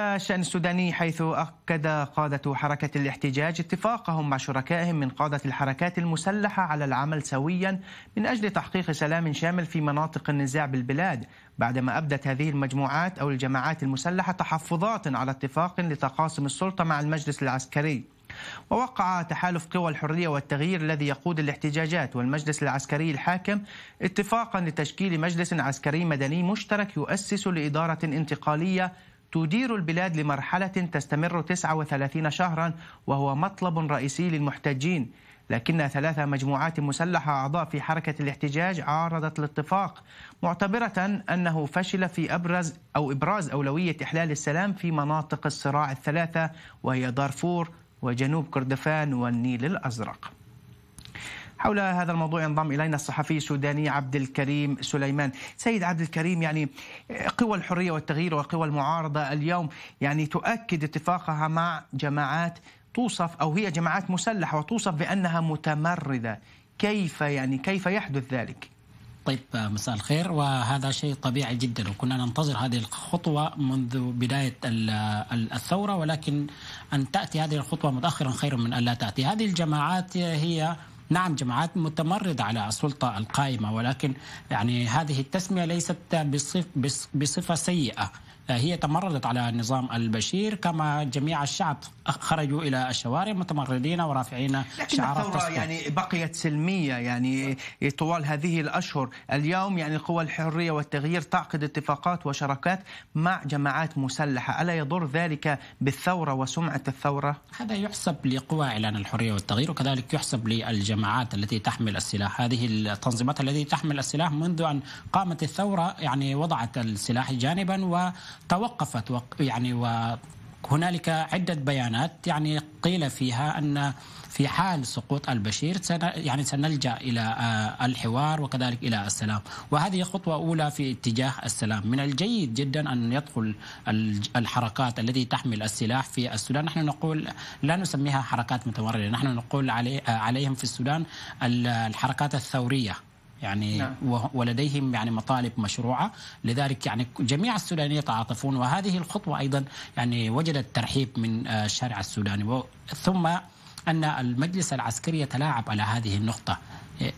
الشأن السوداني حيث أكد قادة حركة الاحتجاج اتفاقهم مع شركائهم من قادة الحركات المسلحة على العمل سويا من أجل تحقيق سلام شامل في مناطق النزاع بالبلاد بعدما أبدت هذه المجموعات أو الجماعات المسلحة تحفظات على اتفاق لتقاسم السلطة مع المجلس العسكري ووقع تحالف قوى الحرية والتغيير الذي يقود الاحتجاجات والمجلس العسكري الحاكم اتفاقا لتشكيل مجلس عسكري مدني مشترك يؤسس لإدارة انتقالية تدير البلاد لمرحلة تستمر 39 شهرا وهو مطلب رئيسي للمحتجين لكن ثلاث مجموعات مسلحة أعضاء في حركة الاحتجاج عارضت الاتفاق معتبرة أنه فشل في أبرز أو إبراز أولوية إحلال السلام في مناطق الصراع الثلاثة وهي دارفور وجنوب كردفان والنيل الأزرق حول هذا الموضوع ينضم إلينا الصحفي السوداني عبد الكريم سليمان سيد عبد الكريم يعني قوى الحرية والتغيير وقوى المعارضة اليوم يعني تؤكد اتفاقها مع جماعات توصف أو هي جماعات مسلحة وتوصف بأنها متمردة كيف يعني كيف يحدث ذلك؟ طيب مساء الخير وهذا شيء طبيعي جدا وكنا ننتظر هذه الخطوه منذ بدايه الثوره ولكن ان تاتي هذه الخطوه متاخرا خير من ان لا تاتي هذه الجماعات هي نعم جماعات متمردة على السلطة القائمة ولكن يعني هذه التسمية ليست بصف بصفة سيئة آه، هي تمردت على نظام البشير كما جميع الشعب خرجوا إلى الشوارع متمردين ورافعين لكن شعار الثورة يعني بقيت سلمية يعني طوال هذه الأشهر اليوم يعني قوى الحرية والتغيير تعقد اتفاقات وشراكات مع جماعات مسلحة ألا يضر ذلك بالثورة وسمعة الثورة؟ هذا يحسب لقوى إعلان الحرية والتغيير وكذلك يحسب للجماعات التي تحمل السلاح هذه التنظيمات التي تحمل السلاح منذ أن قامت الثورة يعني وضعت السلاح جانبا و توقفت وق يعني وهنالك عدة بيانات يعني قيل فيها أن في حال سقوط البشير سن يعني سنلجأ إلى آه، الحوار وكذلك إلى السلام وهذه خطوة أولى في اتجاه السلام من الجيد جدا أن يدخل الحركات التي تحمل السلاح في السودان نحن نقول لا نسميها حركات متمردة نحن نقول علي آه، عليهم في السودان الحركات الثورية يعني نعم. ولديهم يعني مطالب مشروعه لذلك يعني جميع السودانيين يتعاطفون وهذه الخطوه ايضا يعني وجدت ترحيب من آه، الشارع السوداني ثم ان المجلس العسكري يتلاعب على هذه النقطه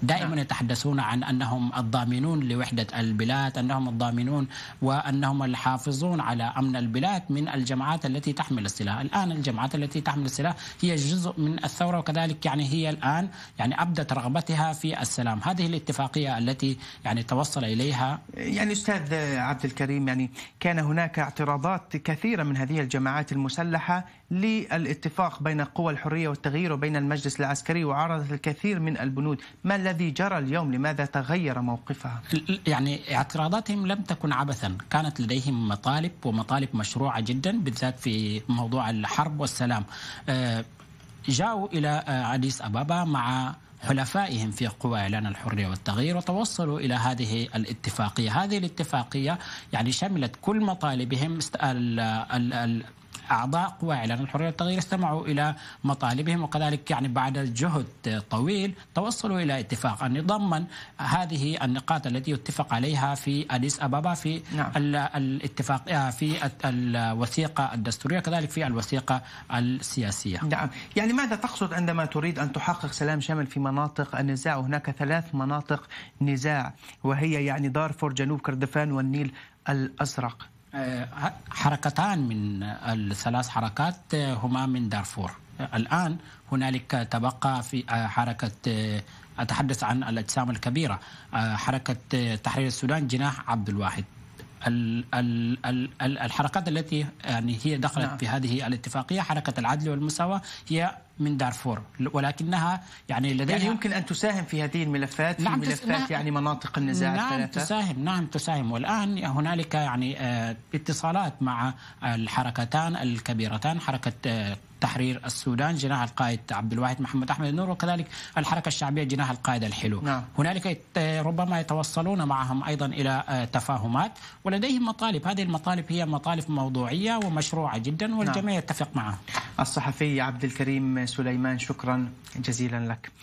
دائما نعم. يتحدثون عن انهم الضامنون لوحده البلاد، انهم الضامنون وانهم الحافظون على امن البلاد من الجماعات التي تحمل السلاح، الان الجماعات التي تحمل السلاح هي جزء من الثوره وكذلك يعني هي الان يعني ابدت رغبتها في السلام، هذه الاتفاقيه التي يعني توصل اليها يعني استاذ عبد الكريم يعني كان هناك اعتراضات كثيره من هذه الجماعات المسلحه للاتفاق بين قوى الحريه والتغيير وبين المجلس العسكري وعرضت الكثير من البنود، ما الذي جرى اليوم لماذا تغير موقفها يعني اعتراضاتهم لم تكن عبثا كانت لديهم مطالب ومطالب مشروعة جدا بالذات في موضوع الحرب والسلام آه، جاءوا إلى آه، أديس أبابا مع حلفائهم في قوى إعلان الحرية والتغيير وتوصلوا إلى هذه الاتفاقية هذه الاتفاقية يعني شملت كل مطالبهم أعضاء قوى إعلان الحرية والتغيير استمعوا إلى مطالبهم وكذلك يعني بعد جهد طويل توصلوا إلى اتفاق أن يضمن هذه النقاط التي يتفق عليها في أديس أبابا في نعم. الاتفاق آه، في الوثيقة الدستورية كذلك في الوثيقة السياسية نعم يعني ماذا تقصد عندما تريد أن تحقق سلام شامل في مناطق النزاع هناك ثلاث مناطق نزاع وهي يعني دارفور جنوب كردفان والنيل الأزرق حركتان من الثلاث حركات آه، هما من دارفور الآن هنالك تبقى في آه، حركة آه، أتحدث عن الأجسام الكبيرة حركة تحرير السودان جناح عبد الواحد الحركات التي يعني هي دخلت نعم. في هذه الاتفاقيه حركه العدل والمساواه هي من دارفور ولكنها يعني لديها يعني يمكن ان تساهم في هذه الملفات نعم في ملفات نعم يعني مناطق النزاع نعم الثلاثة. تساهم نعم تساهم والان هنالك يعني آه، اتصالات مع الحركتان الكبيرتان حركه آه، تحرير السودان جناح القائد عبد الواحد محمد احمد النور وكذلك الحركه الشعبيه جناح القائد الحلو نعم. هنالك ربما يتوصلون معهم ايضا الى آه، تفاهمات ولديهم مطالب هذه المطالب هي مطالب موضوعيه ومشروعه جدا نعم. والجميع نعم. يتفق معها الصحفي عبد الكريم سليمان شكرا جزيلا لك